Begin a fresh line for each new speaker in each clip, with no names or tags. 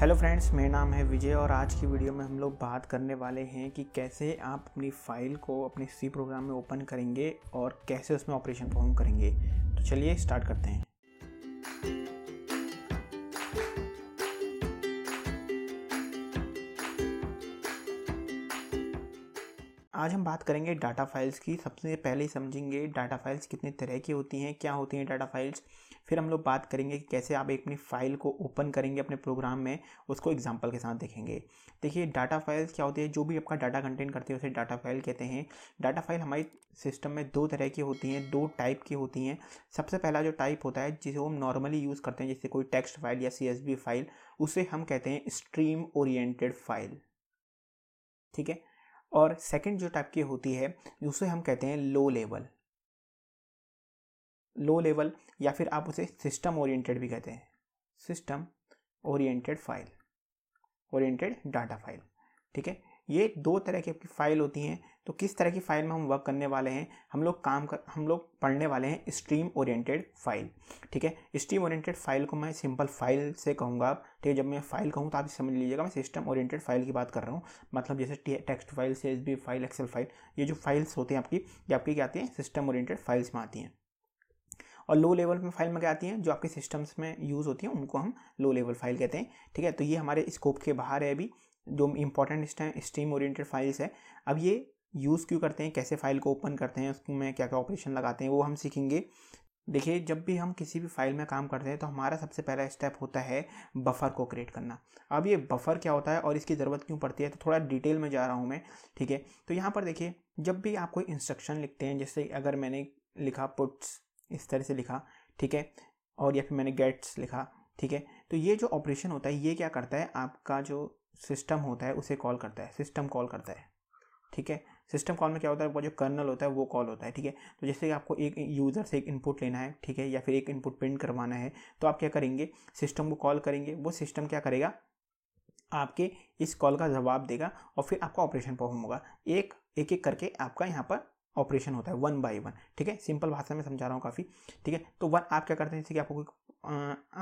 hello friends मेरा नाम है विजय और आज की वीडियो में हम लोग बात करने वाले हैं कि कैसे आप अपनी फ़ाइल को अपने सी प्रोग्राम में ओपन करेंगे और कैसे उसमें ऑपरेशन परफॉर्म करेंगे तो चलिए स्टार्ट करते हैं आज हम बात करेंगे डाटा फाइल्स की सबसे पहले समझेंगे डाटा फाइल्स कितने तरह की होती हैं क्या होती हैं डाटा फाइल्स फिर हम लोग बात करेंगे कि कैसे आप एक अपनी फ़ाइल को ओपन करेंगे अपने प्रोग्राम में उसको एग्जाम्पल के साथ देखेंगे देखिए डाटा फाइल्स क्या होती है जो भी आपका डाटा कंटेन करते हैं उसे डाटा फाइल कहते हैं डाटा फाइल हमारी सिस्टम में दो तरह की होती हैं दो टाइप की होती हैं सबसे पहला जो टाइप होता है जिसे हम नॉर्मली यूज़ करते हैं जैसे कोई टेक्स्ट फाइल या सी फाइल उसे हम कहते हैं स्ट्रीम ओरिएंटेड फाइल ठीक है और सेकंड जो टाइप की होती है उसे हम कहते हैं लो लेवल लो लेवल या फिर आप उसे सिस्टम ओरिएंटेड भी कहते हैं system oriented file oriented data file ठीक है ये दो तरह की आपकी फ़ाइल होती हैं तो किस तरह की फ़ाइल में हम वर्क करने वाले हैं हम लोग काम कर हम लोग पढ़ने वाले हैं स्ट्रीम ओरिएंटेड फाइल ठीक है स्ट्रीम ओरिएंटेड फाइल को मैं सिंपल फाइल से कहूँगा आप ठीक है जब मैं फाइल कहूँ तो आप समझ लीजिएगा मैं सिस्टम ओरिएंटेड फाइल की बात कर रहा हूँ मतलब जैसे text file C file excel file ये जो फाइल्स होती हैं आपकी ये आपकी क्या आती हैं सिस्टम ओरिएंटेड फाइल्स में आती हैं और लो लेवल में फाइल में क्या आती हैं जो आपके सिस्टम्स में यूज़ होती हैं उनको हम लो लेवल फाइल कहते हैं ठीक है तो ये हमारे स्कोप के बाहर है अभी जो इंपॉर्टेंट स्ट्रीम ओरिएंटेड फाइल्स है अब ये यूज़ क्यों करते हैं कैसे फ़ाइल को ओपन करते हैं उसमें क्या क्या ऑपरेशन लगाते हैं वो हम सीखेंगे देखिए जब भी हम किसी भी फाइल में काम करते हैं तो हमारा सबसे पहला स्टेप होता है बफर को क्रिएट करना अब ये बफर क्या होता है और इसकी ज़रूरत क्यों पड़ती है तो थोड़ा डिटेल में जा रहा हूँ मैं ठीक है तो यहाँ पर देखिए जब भी आप कोई इंस्ट्रक्शन लिखते हैं जैसे अगर मैंने लिखा पुट्स इस तरह से लिखा ठीक है और या फिर मैंने गेट्स लिखा ठीक है तो ये जो ऑपरेशन होता है ये क्या करता है आपका जो सिस्टम होता है उसे कॉल करता है सिस्टम कॉल करता है ठीक है सिस्टम कॉल में क्या होता है वो जो कर्नल होता है वो कॉल होता है ठीक है तो जैसे कि आपको एक यूज़र से एक इनपुट लेना है ठीक है या फिर एक इनपुट प्रिंट करवाना है तो आप क्या करेंगे सिस्टम को कॉल करेंगे वो सिस्टम क्या करेगा आपके इस कॉल का जवाब देगा और फिर आपका ऑपरेशन परफॉर्म होगा एक एक एक करके आपका यहाँ पर ऑपरेशन होता है वन बाई वन ठीक है सिंपल भाषा में समझा रहा हूँ काफ़ी ठीक है तो वन आप क्या करते हैं जैसे कि आपको कोई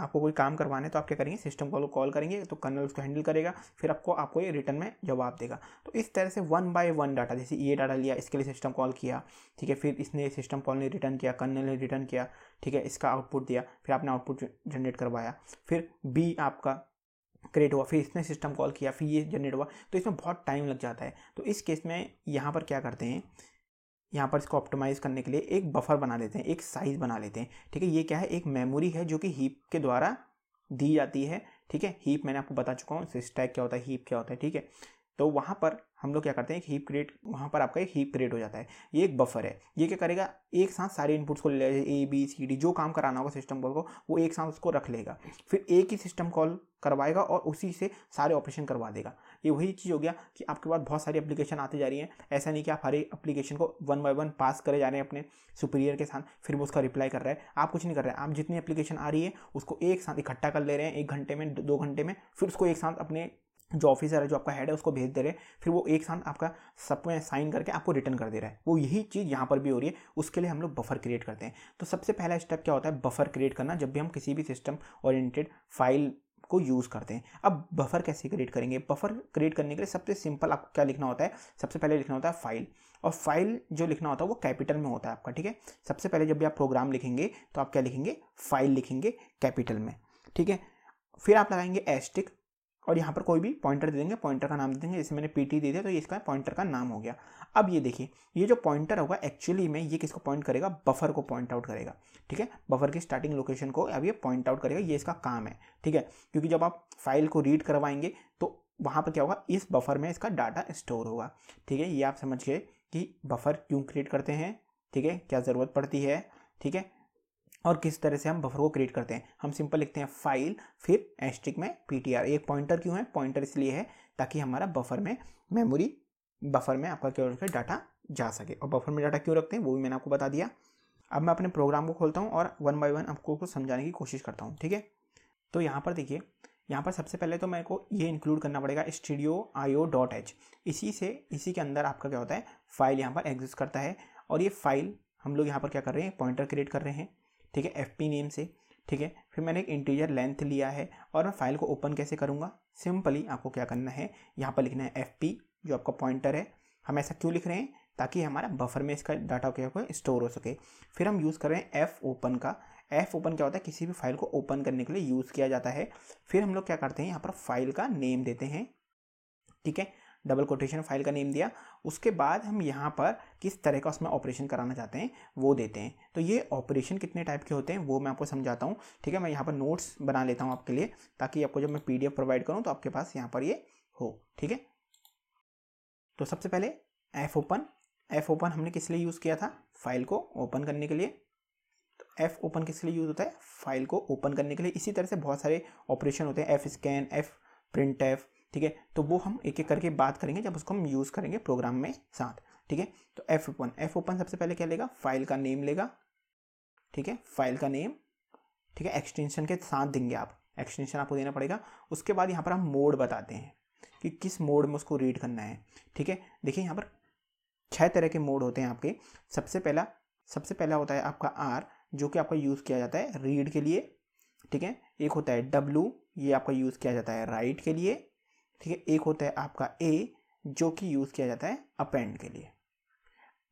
आपको कोई काम करवाना है तो आप क्या करेंगे सिस्टम कॉल कॉल करेंगे तो कर्नल उसको हैंडल करेगा फिर आपको आपको ये रिटर्न में जवाब देगा तो इस तरह से वन बाय वन डाटा जैसे ये डाटा लिया इसके लिए सिस्टम कॉल किया ठीक है फिर इसने सिस्टम कॉल ने रिटर्न किया कर्नल ने रिटर्न किया ठीक है इसका आउटपुट दिया फिर आपने आउटपुट जनरेट करवाया फिर बी आपका क्रिएट हुआ फिर इसने सिस्टम कॉल किया फिर ये जनरेट हुआ तो इसमें बहुत टाइम लग जाता है तो इस केस में यहाँ पर क्या करते हैं यहाँ पर इसको ऑप्टिमाइज़ करने के लिए एक बफर बना लेते हैं एक साइज़ बना लेते हैं ठीक है ये क्या है एक मेमोरी है जो कि हीप के द्वारा दी जाती है ठीक है हीप मैंने आपको बता चुका हूँ स्टैक क्या होता है हीप क्या होता है ठीक है तो वहाँ पर हम लोग क्या करते हैं एक हीप क्रिएट वहाँ पर आपका एक हीप क्रिएट हो जाता है ये एक बफर है ये क्या करेगा एक साथ सारे इनपुट्स को ले ए बी सी डी जो काम कराना होगा सिस्टम कॉल को वो एक साथ उसको रख लेगा फिर एक ही सिस्टम कॉल करवाएगा और उसी से सारे ऑपरेशन करवा देगा ये वही चीज़ हो गया कि आपके पास बहुत सारी एप्लीकेशन आती जा रही हैं ऐसा नहीं कि आप हर एक एप्लीकेशन को वन बाय वन पास करे जा रहे हैं अपने सुपीरियर के साथ फिर वो उसका रिप्लाई कर रहा है आप कुछ नहीं कर रहे हैं आप जितनी एप्लीकेशन आ रही है उसको एक साथ इकट्ठा कर ले रहे हैं एक घंटे में दो घंटे में फिर उसको एक साथ अपने जो ऑफिसर है जो आपका हेड है उसको भेज दे रहे हैं फिर वो एक साथ आपका सब में साइन करके आपको रिटर्न कर दे रहा है वो यही चीज़ यहाँ पर भी हो रही है उसके लिए हम लोग बफर क्रिएट करते हैं तो सबसे पहला स्टेप क्या होता है बफर क्रिएट करना जब भी हम किसी भी सिस्टम ओरिएंटेड फाइल को यूज़ करते हैं अब बफर कैसे क्रिएट करेंगे बफर क्रिएट करने के लिए सबसे सिंपल आपको क्या लिखना होता है सबसे पहले लिखना होता है फाइल और फाइल जो लिखना होता है वो कैपिटल में होता है आपका ठीक है सबसे पहले जब भी आप प्रोग्राम लिखेंगे तो आप क्या लिखेंगे फाइल लिखेंगे कैपिटल में ठीक है फिर आप लगाएंगे एस्टिक और यहाँ पर कोई भी पॉइंटर दे देंगे पॉइंटर का नाम दे देंगे जैसे मैंने पी टी दे दिया तो ये इसका पॉइंटर का नाम हो गया अब ये देखिए ये जो पॉइंटर होगा एक्चुअली में ये किसको पॉइंट करेगा बफर को पॉइंट आउट करेगा ठीक है बफर की स्टार्टिंग लोकेशन को अब ये पॉइंट आउट करेगा ये इसका काम है ठीक है क्योंकि जब आप फाइल को रीड करवाएंगे तो वहाँ पर क्या होगा इस बफर में इसका डाटा स्टोर होगा ठीक है ये आप समझ गए कि बफर क्यों क्रिएट करते हैं ठीक है क्या ज़रूरत पड़ती है ठीक है और किस तरह से हम बफर को क्रिएट करते हैं हम सिंपल लिखते हैं फाइल फिर एस्ट्रिक में पी एक पॉइंटर क्यों है पॉइंटर इसलिए है ताकि हमारा बफर में मेमोरी बफर में आपका क्या रखे डाटा जा सके और बफर में डाटा क्यों रखते हैं वो भी मैंने आपको बता दिया अब मैं अपने प्रोग्राम को खोलता हूँ और वन बाय वन आपको उसको समझाने की कोशिश करता हूँ ठीक है तो यहाँ पर देखिए यहाँ पर सबसे पहले तो मेरे को ये इंक्लूड करना पड़ेगा studio I O dot H इसी से इसी के अंदर आपका क्या होता है फाइल यहाँ पर एग्जिस्ट करता है और ये फाइल हम लोग यहाँ पर क्या कर रहे हैं पॉइंटर क्रिएट कर रहे हैं ठीक है एफ पी नेम से ठीक है फिर मैंने एक इंटीजर लेंथ लिया है और मैं फाइल को ओपन कैसे करूँगा सिंपली आपको क्या करना है यहाँ पर लिखना है एफ पी जो आपका पॉइंटर है हम ऐसा क्यों लिख रहे हैं ताकि हमारा बफर में इसका डाटा क्या हो स्टोर हो सके फिर हम यूज़ कर रहे हैं एफ़ ओपन का एफ़ ओपन क्या होता है किसी भी फाइल को ओपन करने के लिए यूज़ किया जाता है फिर हम लोग क्या करते हैं यहाँ पर फाइल का नेम देते हैं ठीक है डबल कोटेशन फाइल का नेम दिया उसके बाद हम यहाँ पर किस तरह का उसमें ऑपरेशन कराना चाहते हैं वो देते हैं तो ये ऑपरेशन कितने टाइप के होते हैं वो मैं आपको समझाता हूँ ठीक है मैं यहाँ पर नोट्स बना लेता हूँ आपके लिए ताकि आपको जब मैं पी प्रोवाइड करूँ तो आपके पास यहाँ पर ये हो ठीक है तो सबसे पहले एफ ओपन एफ ओपन हमने किस लिए यूज़ किया था फाइल को ओपन करने के लिए तो एफ ओपन किस लिए यूज़ होता है फाइल को ओपन करने के लिए इसी तरह से बहुत सारे ऑपरेशन होते हैं F scan F print F ठीक है तो वो हम एक एक करके बात करेंगे जब उसको हम यूज़ करेंगे प्रोग्राम में साथ ठीक है तो एफ ओपन एफ ओपन सबसे पहले क्या लेगा फाइल का नेम लेगा ठीक है फाइल का नेम ठीक है एक्सटेंशन के साथ देंगे आप एक्सटेंशन आपको देना पड़ेगा उसके बाद यहाँ पर हम मोड बताते हैं कि किस मोड में उसको रीड करना है ठीक है देखिए यहाँ पर छः तरह के मोड होते हैं आपके सबसे पहला सबसे पहला होता है आपका आर जो कि आपका यूज़ किया जाता है रीड के लिए ठीक है एक होता है डब्लू ये आपका यूज़ किया जाता है राइट के लिए ठीक है एक होता है आपका ए जो कि यूज़ किया जाता है अपेंड के लिए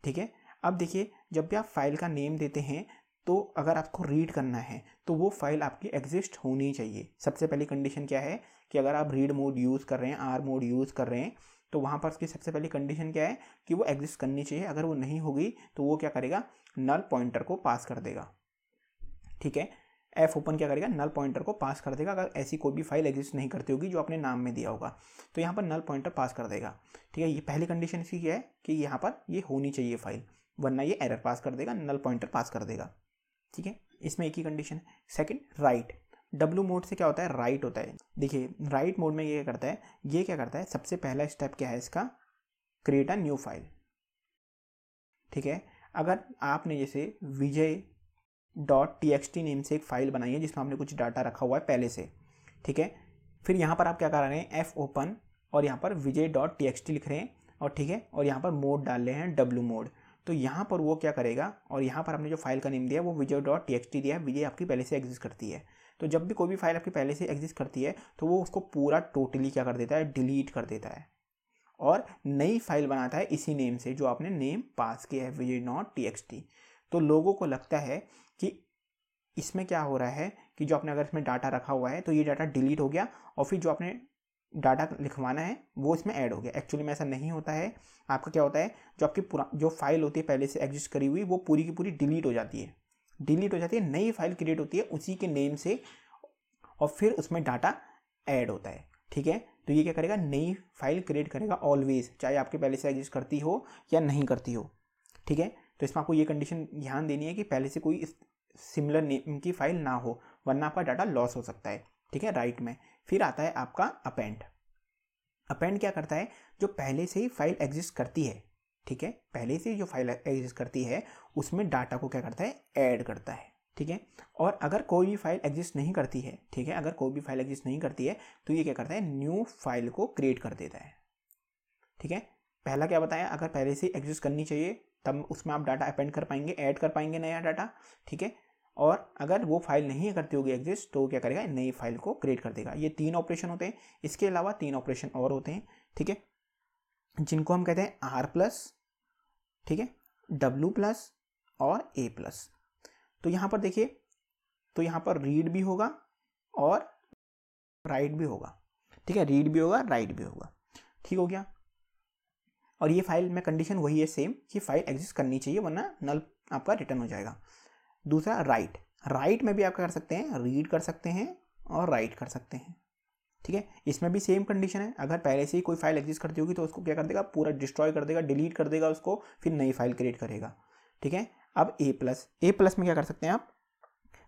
ठीक है अब देखिए जब भी आप फाइल का नेम देते हैं तो अगर आपको रीड करना है तो वो फाइल आपकी एग्जिस्ट होनी चाहिए सबसे पहली कंडीशन क्या है कि अगर आप रीड मोड यूज़ कर रहे हैं आर मोड यूज़ कर रहे हैं तो वहाँ पर उसकी सबसे पहली कंडीशन क्या है कि वो एग्जिस्ट करनी चाहिए अगर वो नहीं होगी तो वो क्या करेगा नल पॉइंटर को पास कर देगा ठीक है एफ ओपन क्या करेगा नल पॉइंटर को पास कर देगा अगर ऐसी कोई भी फाइल एग्जिस्ट नहीं करती होगी जो अपने नाम में दिया होगा तो यहाँ पर नल पॉइंटर पास कर देगा ठीक है ये पहली कंडीशन इसकी क्या है कि यहाँ पर ये होनी चाहिए फाइल वरना ये एरर पास कर देगा नल पॉइंटर पास कर देगा ठीक है इसमें एक ही कंडीशन है सेकेंड राइट डब्लू मोड से क्या होता है राइट होता है देखिए राइट मोड में ये क्या करता है ये क्या करता है सबसे पहला स्टेप क्या है इसका क्रिएट अ न्यू फाइल ठीक है अगर आपने जैसे Vijay dot T X T name से एक फ़ाइल बनाई है जिसमें हमने कुछ डाटा रखा हुआ है पहले से ठीक है फिर यहाँ पर आप क्या कर रहे हैं एफ़ ओपन और यहाँ पर Vijay dot T X T लिख रहे हैं और ठीक है और यहाँ पर मोड डाल रहे हैं डब्ल्यू मोड तो यहाँ पर वो क्या करेगा और यहाँ पर हमने जो फाइल का नेम दिया वो Vijay dot T X T दिया है विजय आपकी पहले से एग्जिस्ट करती है तो जब भी कोई भी फाइल आपकी पहले से एग्जिस्ट करती है तो वो उसको पूरा टोटली क्या कर देता है डिलीट कर देता है और नई फाइल बनाता है इसी नेम से जो आपने नेम पास किया है Vijay not T X T तो लोगों को लगता है इसमें क्या हो रहा है कि जो आपने अगर इसमें डाटा रखा हुआ है तो ये डाटा डिलीट हो गया और फिर जो आपने डाटा लिखवाना है वो इसमें ऐड हो गया एक्चुअली में ऐसा नहीं होता है आपका क्या होता है जो आपकी पुरा जो फाइल होती है पहले से एग्जिस्ट करी हुई वो पूरी की पूरी डिलीट हो जाती है डिलीट हो जाती है नई फाइल क्रिएट होती है उसी के नेम से और फिर उसमें डाटा ऐड होता है ठीक है तो ये क्या करेगा नई फाइल क्रिएट करेगा ऑलवेज चाहे आपके पहले से एग्जिस्ट करती हो या नहीं करती हो ठीक है तो इसमें आपको ये कंडीशन ध्यान देनी है कि पहले से कोई इस सिमिलर नेम की फाइल ना हो वरना आपका डाटा लॉस हो सकता है ठीक है राइट में फिर आता है आपका अपेंड अपेंड क्या करता है जो पहले से ही फाइल एग्जिस्ट करती है ठीक है पहले से जो फाइल एग्जिस्ट करती है उसमें डाटा को क्या करता है ऐड करता है ठीक है और अगर कोई भी फाइल एग्जिस्ट नहीं करती है ठीक है अगर कोई भी फाइल एग्जिस्ट नहीं करती है तो ये क्या करता है न्यू फाइल को क्रिएट कर देता है ठीक है पहला क्या बताया अगर पहले से एग्जिस्ट करनी चाहिए तब उसमें आप डाटा अपेंड कर पाएंगे ऐड कर पाएंगे नया डाटा ठीक है और अगर वो फाइल नहीं करती होगी एग्जिस्ट तो क्या करेगा नई फाइल को क्रिएट कर देगा ये तीन ऑपरेशन होते हैं इसके अलावा तीन ऑपरेशन और होते हैं ठीक है जिनको हम कहते हैं आर प्लस ठीक है डब्लू प्लस और ए प्लस तो यहाँ पर देखिए तो यहाँ पर रीड भी होगा और राइट भी होगा ठीक है रीड भी होगा राइट भी होगा ठीक हो गया और ये फाइल में कंडीशन वही है सेम कि फाइल एग्जिस्ट करनी चाहिए वरना नल आपका रिटर्न हो जाएगा दूसरा राइट राइट में भी आप क्या कर सकते हैं रीड कर सकते हैं और राइट कर सकते हैं ठीक है इसमें भी सेम कंडीशन है अगर पहले से ही कोई फाइल एग्जिस्ट करती होगी तो उसको क्या कर देगा पूरा डिस्ट्रॉय कर देगा डिलीट कर देगा उसको फिर नई फाइल क्रिएट करेगा ठीक है अब ए प्लस ए प्लस में क्या कर सकते हैं आप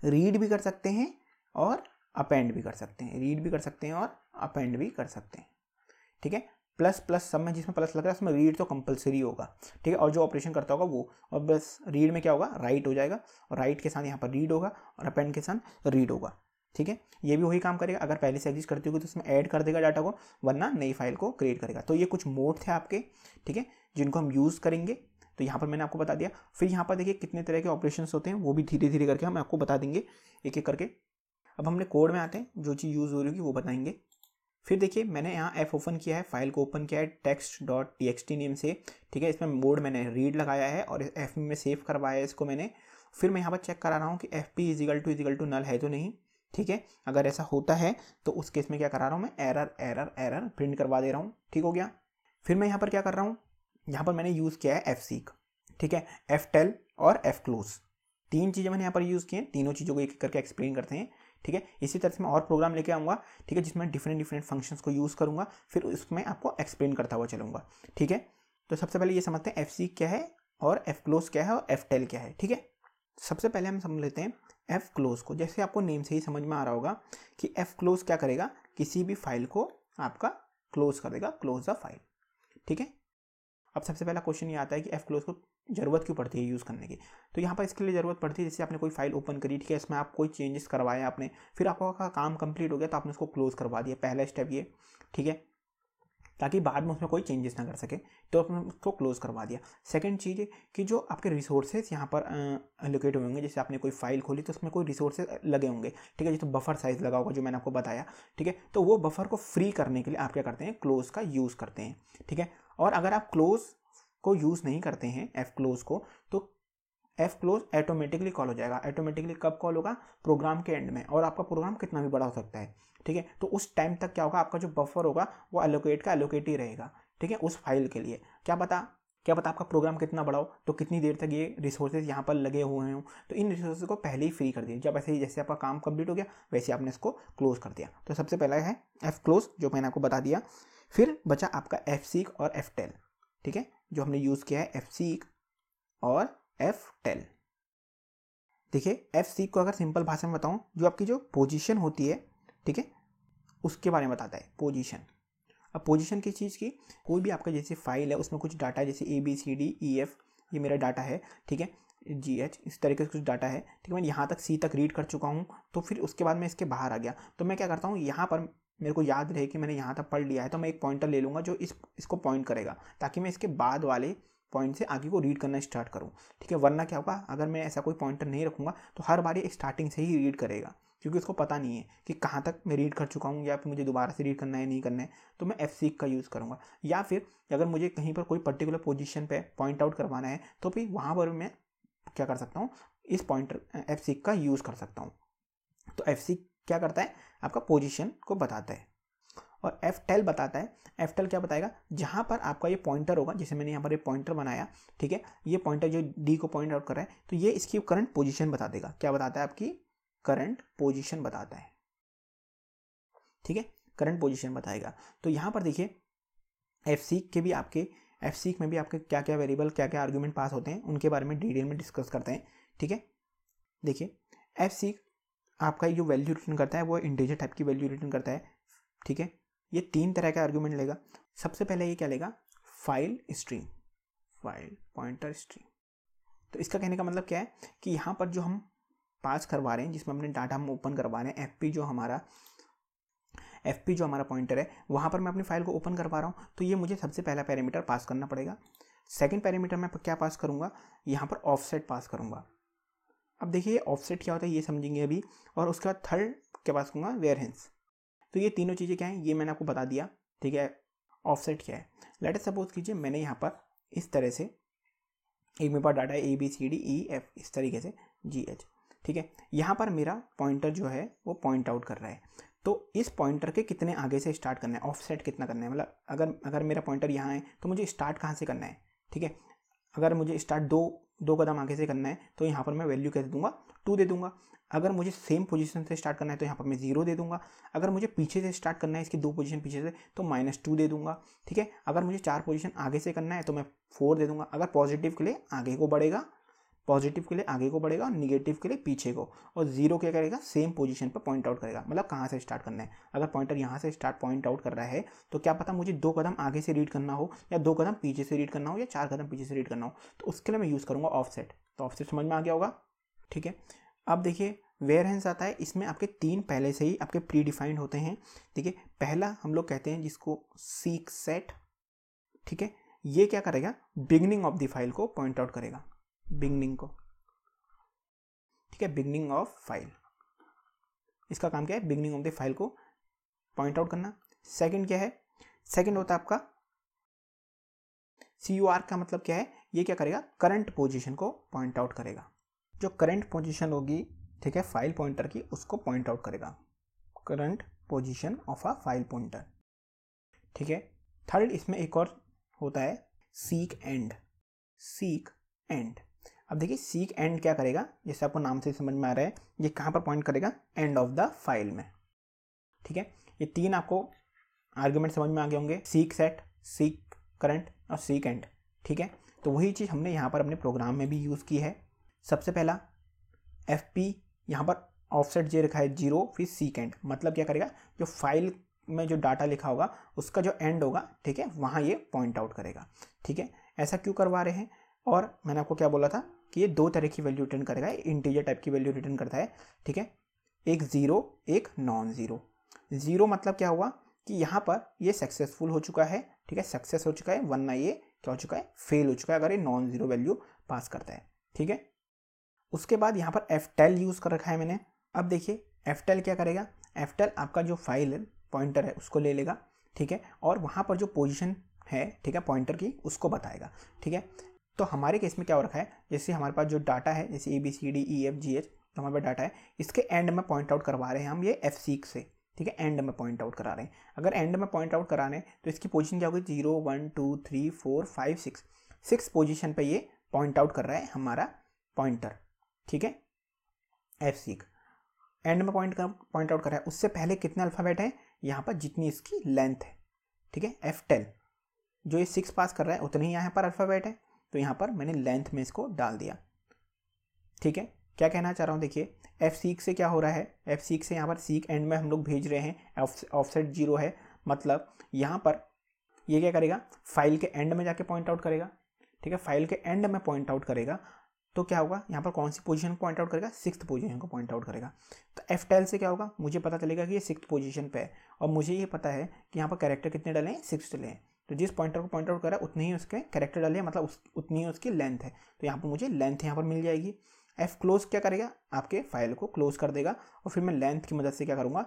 रीड भी कर सकते हैं और अपेंड भी कर सकते हैं रीड भी कर सकते हैं और अपेंड भी कर सकते हैं ठीक है प्लस प्लस सब में जिसमें प्लस लग रहा है उसमें रीड तो कंपलसरी होगा ठीक है और जो ऑपरेशन करता होगा वो और बस रीड में क्या होगा राइट हो जाएगा और राइट के साथ यहाँ पर रीड होगा और अपेंड के साथ रीड होगा ठीक है ये भी वही काम करेगा अगर पहले से एग्जिस्ट करती होगी तो उसमें ऐड कर देगा डाटा को वरना नई फाइल को क्रिएट करेगा तो ये कुछ मोड थे आपके ठीक है जिनको हम यूज़ करेंगे तो यहाँ पर मैंने आपको बता दिया फिर यहाँ पर देखिए कितने तरह के ऑपरेशन होते हैं वो भी धीरे धीरे करके हम आपको बता देंगे एक एक करके अब हमने कोड में आते हैं जो चीज़ यूज़ हो रही होगी वो बताएंगे फिर देखिए मैंने यहाँ एफ़ ओपन किया है फाइल को ओपन किया है text dot T X T name से ठीक है इसमें मोड मैंने रीड लगाया है और एफ में सेव करवाया है इसको मैंने फिर मैं यहाँ पर चेक करा रहा हूँ कि F P is equal to is equal to null है तो नहीं ठीक है अगर ऐसा होता है तो उस केस में क्या करा रहा हूँ मैं एरर एरर एरर प्रिंट करवा दे रहा हूँ ठीक हो गया फिर मैं यहाँ पर क्या कर रहा हूँ यहाँ पर मैंने यूज़ किया है एफ सीक ठीक है एफ टेल और एफ क्लोज तीन चीज़ें मैंने यहाँ पर यूज़ किए हैं तीनों चीज़ों को एक करके एक्सप्लेन करते हैं ठीक है इसी तरह से मैं और प्रोग्राम लेके आऊँगा ठीक है जिसमें डिफरेंट डिफरेंट फंक्शंस को यूज़ करूँगा फिर उसमें आपको एक्सप्लेन करता हुआ चलूँगा ठीक है तो सबसे पहले ये समझते हैं एफ क्या है और एफ क्लोज क्या है और एफ टेल क्या है ठीक है सबसे पहले हम समझ लेते हैं एफ क्लोज को जैसे आपको नेम से ही समझ में आ रहा होगा कि एफ क्लोज क्या करेगा किसी भी फाइल को आपका क्लोज कर देगा क्लोज द फाइल ठीक है अब सबसे पहला क्वेश्चन ये आता है कि एफ क्लोज को ज़रूरत क्यों पड़ती है यूज़ करने की तो यहाँ पर इसके लिए ज़रूरत पड़ती है जैसे आपने कोई फाइल ओपन करी ठीक है इसमें आप कोई चेंजेस करवाया आपने फिर आपका का काम कंप्लीट हो गया तो आपने उसको क्लोज़ करवा दिया पहला स्टेप ये ठीक है ताकि बाद में उसमें कोई चेंजेस ना कर सके तो आपने उसको क्लोज़ करवा दिया सेकेंड चीज़ है कि जो आपके रिसोर्सेज यहाँ पर लोकेट हुए होंगे जैसे आपने कोई फाइल खोली तो उसमें कोई रिसोर्सेज लगे होंगे ठीक है जैसे बफर साइज़ लगा होगा जो मैंने आपको बताया ठीक है तो वो बफर को फ्री करने के लिए आप क्या करते हैं क्लोज़ का यूज़ करते हैं ठीक है और अगर आप क्लोज़ को यूज़ नहीं करते हैं एफ क्लोज को तो एफ क्लोज ऑटोमेटिकली कॉल हो जाएगा ऑटोमेटिकली कब कॉल होगा प्रोग्राम के एंड में और आपका प्रोग्राम कितना भी बड़ा हो सकता है ठीक है तो उस टाइम तक क्या होगा आपका जो बफर होगा वो एलोकेट का एलोकेट ही रहेगा ठीक है उस फाइल के लिए क्या पता क्या पता आपका प्रोग्राम कितना बड़ा हो तो कितनी देर तक ये रिसोर्सेज यहाँ पर लगे हुए हों तो इन रिसोर्सेज को पहले ही फ्री कर दिया जब ऐसे ही जैसे आपका काम कंप्लीट हो गया वैसे आपने इसको क्लोज कर दिया तो सबसे पहला है एफ क्लोज जो मैंने आपको बता दिया फिर बचा आपका एफ सीक और एफ टेल ठीक है जो हमने यूज़ किया है एफ सीक और एफ टेल देखिए एफ सीक को अगर सिंपल भाषा में बताऊँ जो आपकी जो पोजीशन होती है ठीक है उसके बारे में बताता है पोजीशन अब पोजीशन किस चीज़ की कोई भी आपका जैसे फाइल है उसमें कुछ डाटा जैसे A B C D E F ये मेरा डाटा है ठीक है जी एच इस तरीके से कुछ डाटा है ठीक है मैं यहाँ तक सी तक रीड कर चुका हूँ तो फिर उसके बाद मैं इसके बाहर आ गया तो मैं क्या करता हूँ यहाँ पर मेरे को याद रहे कि मैंने यहाँ तक पढ़ लिया है तो मैं एक पॉइंटर ले लूँगा जो इस इसको पॉइंट करेगा ताकि मैं इसके बाद वाले पॉइंट से आगे को रीड करना स्टार्ट करूँ ठीक है वरना क्या होगा अगर मैं ऐसा कोई पॉइंटर नहीं रखूँगा तो हर बार ये स्टार्टिंग से ही रीड करेगा क्योंकि उसको पता नहीं है कि कहाँ तक मैं रीड कर चुका हूँ या फिर मुझे दोबारा से रीड करना है नहीं करना है तो मैं एफ सीक का यूज़ करूँगा या फिर अगर मुझे कहीं पर कोई पर्टिकुलर पोजिशन पर पॉइंट आउट करवाना है तो फिर वहाँ पर मैं क्या कर सकता हूँ इस पॉइंटर एफ सीक का यूज़ कर सकता हूँ तो एफ सीक क्या करता है आपका पोजिशन को बताता है और एफ टेल बताता है एफ टेल क्या बताएगा जहाँ पर आपका ये पॉइंटर होगा जैसे मैंने यहाँ पर ये पॉइंटर बनाया ठीक है ये पॉइंटर जो डी को पॉइंट आउट कर रहा है तो ये इसकी करंट पोजिशन बता देगा क्या बताता है आपकी करंट पोजिशन बताता है ठीक है करंट पोजिशन बताएगा तो यहाँ पर देखिए एफ सी के भी आपके एफ सी में भी आपके क्या क्या वेरिएबल क्या क्या आर्ग्यूमेंट पास होते हैं उनके बारे में डिटेल में डिस्कस करते हैं ठीक है देखिए एफ सी आपका जो वैल्यू रिटर्न करता है वो इंटीजर टाइप की वैल्यू रिटर्न करता है ठीक है ये तीन तरह का आर्ग्यूमेंट लेगा सबसे पहले ये क्या लेगा file stream file pointer stream तो इसका कहने का मतलब क्या है कि यहाँ पर जो हम पास करवा रहे हैं जिसमें हमने डाटा हम ओपन करवा रहे हैं एफ जो हमारा एफ जो हमारा पॉइंटर है वहाँ पर मैं अपनी फाइल को ओपन करवा रहा हूँ तो ये मुझे सबसे पहला पैरामीटर पास करना पड़ेगा सेकेंड पैरामीटर मैं क्या पास करूँगा यहाँ पर ऑफसेट पास करूँगा अब देखिए ऑफसेट क्या होता है ये समझेंगे अभी और उसके बाद थर्ड के पास कहूँगा वेयरहेंस तो ये तीनों चीज़ें क्या हैं ये मैंने आपको बता दिया ठीक है ऑफसेट क्या है लेटर सपोज कीजिए मैंने यहाँ पर इस तरह से एक मेरे पास डाटा है A B C D E F इस तरीके से जी एच ठीक है यहाँ पर मेरा पॉइंटर जो है वो पॉइंट आउट कर रहा है तो इस पॉइंटर के कितने आगे से स्टार्ट करना है ऑफसेट कितना करना है मतलब अगर अगर मेरा पॉइंटर यहाँ है तो मुझे स्टार्ट कहाँ से करना है ठीक है अगर मुझे स्टार्ट दो दो कदम आगे से करना है तो यहाँ पर मैं वैल्यू क्या दे दूंगा टू दे दूंगा अगर मुझे सेम पोजीशन से स्टार्ट करना है तो यहाँ पर मैं जीरो दे दूंगा अगर मुझे पीछे से स्टार्ट करना है इसकी दो पोजीशन पीछे से तो माइनस टू दे दूंगा ठीक है अगर मुझे चार पोजीशन आगे से करना है तो मैं फोर दे दूंगा अगर पॉजिटिव के लिए आगे को बढ़ेगा पॉजिटिव के लिए आगे को बढ़ेगा और निगेटिव के लिए पीछे को और जीरो क्या करेगा सेम पोजीशन पर पॉइंट आउट करेगा मतलब कहाँ से स्टार्ट करना है अगर पॉइंटर यहाँ से स्टार्ट पॉइंट आउट कर रहा है तो क्या पता मुझे दो कदम आगे से रीड करना हो या दो कदम पीछे से रीड करना हो या चार कदम पीछे से रीड करना हो तो उसके लिए मैं यूज़ करूँगा ऑफसेट तो ऑफसेट समझ में आ गया होगा ठीक है अब देखिए वेयर हैंस आता है इसमें आपके तीन पहले से ही आपके प्री डिफाइंड होते हैं ठीक है पहला हम लोग कहते हैं जिसको सीक सेट ठीक है ये क्या करेगा बिगनिंग ऑफ द फाइल को पॉइंट आउट करेगा बिगनिंग को ठीक है बिगनिंग ऑफ फाइल इसका काम क्या है बिगनिंग ऑफ द फाइल को पॉइंट आउट करना सेकंड क्या है सेकंड होता है आपका सी यू आर का मतलब क्या है ये क्या करेगा करंट पोजीशन को पॉइंट आउट करेगा जो करंट पोजीशन होगी ठीक है फाइल पॉइंटर की उसको पॉइंट आउट करेगा current position of a file pointer ठीक है थर्ड इसमें एक और होता है सीक एंड सीक एंड अब देखिए सीक एंड क्या करेगा जैसे आपको नाम से समझ में आ रहा है ये कहाँ पर पॉइंट करेगा एंड ऑफ द फाइल में ठीक है ये तीन आपको आर्ग्यूमेंट समझ में आ गए होंगे सीक सेट सीक करंट और सीक एंड ठीक है तो वही चीज़ हमने यहाँ पर अपने प्रोग्राम में भी यूज़ की है सबसे पहला एफ पी यहाँ पर ऑफसेट जे रखा है जीरो फिर सीक एंड मतलब क्या करेगा जो फाइल में जो डाटा लिखा होगा उसका जो एंड होगा ठीक है वहाँ ये पॉइंट आउट करेगा ठीक है ऐसा क्यों करवा रहे हैं और मैंने आपको क्या बोला था कि ये दो तरह की वैल्यू रिटर्न करेगा इंटीजर टाइप की वैल्यू रिटर्न करता है ठीक है एक ज़ीरो एक नॉन ज़ीरो ज़ीरो मतलब क्या हुआ कि यहाँ पर ये सक्सेसफुल हो चुका है ठीक है सक्सेस हो चुका है वरना ये क्या हो चुका है फेल हो चुका है अगर ये नॉन ज़ीरो वैल्यू पास करता है ठीक है उसके बाद यहाँ पर एफ टेल यूज़ कर रखा है मैंने अब देखिए एफ टेल क्या करेगा एफ टेल आपका जो फाइल है पॉइंटर है उसको ले लेगा ठीक है और वहाँ पर जो पोजिशन है ठीक है पॉइंटर की उसको बताएगा ठीक है तो हमारे केस में क्या हो रखा है जैसे हमारे पास जो डाटा है जैसे A B C D E F G H जो हमारे पास डाटा है इसके एंड में पॉइंट आउट करवा रहे हैं हम ये एफ सी से ठीक है एंड में पॉइंट आउट करा रहे हैं अगर एंड में पॉइंट आउट करा रहे हैं तो इसकी पोजीशन क्या होगी zero one two three four five six six position पर ये पॉइंट आउट कर रहा है हमारा पॉइंटर ठीक है एफ सी एंड में पॉइंट पॉइंट आउट कर रहा है उससे पहले कितने अल्फ़ाबेट हैं यहाँ पर जितनी इसकी लेंथ है ठीक है एफ टेन जो ये सिक्स पास कर रहा है उतने ही यहाँ पर अल्फ़ाबेट है तो यहाँ पर मैंने लेंथ में इसको डाल दिया ठीक है क्या कहना चाह रहा हूँ देखिए एफ सीक से क्या हो रहा है एफ सीक से यहाँ पर सीक एंड में हम लोग भेज रहे हैं ऑफसेट जीरो है मतलब यहाँ पर ये क्या करेगा फाइल के एंड में जाके पॉइंट आउट करेगा ठीक है फाइल के एंड में पॉइंट आउट करेगा तो क्या होगा यहाँ पर कौन सी पोजीशन पॉइंट आउट करेगा सिक्स पोजीशन को पॉइंट आउट करेगा तो एफ टेल से क्या होगा मुझे पता चलेगा कि ये सिक्स पोजीशन पे है और मुझे ये पता है कि यहाँ पर कैरेक्टर कितने डले हैं सिक्स डले हैं तो जिस पॉइंटर को पॉइंट आउट करा उतनी ही उसके करेक्टर डाले मतलब उस उतनी ही उसकी लेंथ है तो यहाँ पर मुझे लेंथ यहाँ पर मिल जाएगी एफ क्लोज क्या करेगा आपके फाइल को क्लोज कर देगा और फिर मैं लेंथ की मदद से क्या करूँगा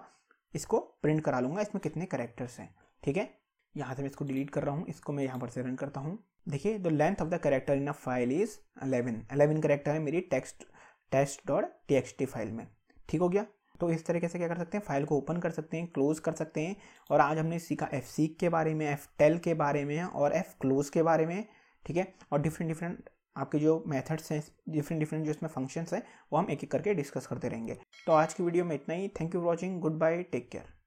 इसको प्रिंट करा लूँगा इसमें कितने करेक्टर्स हैं ठीक है यहाँ से मैं इसको डिलीट कर रहा हूँ इसको मैं यहाँ पर से रन करता हूँ देखिए the length of the character in a file is eleven eleven character है मेरी text test dot T file में ठीक हो गया तो इस तरीके से क्या कर सकते हैं फाइल को ओपन कर सकते हैं क्लोज कर सकते हैं और आज हमने सीखा एफ सीक के बारे में एफ टेल के बारे में और एफ क्लोज के बारे में ठीक है और डिफरेंट डिफरेंट आपके जो मेथड्स हैं डिफरेंट डिफरेंट जो इसमें फंक्शंस हैं वो हम एक एक करके डिस्कस करते रहेंगे तो आज की वीडियो में इतना ही thank you for watching goodbye take care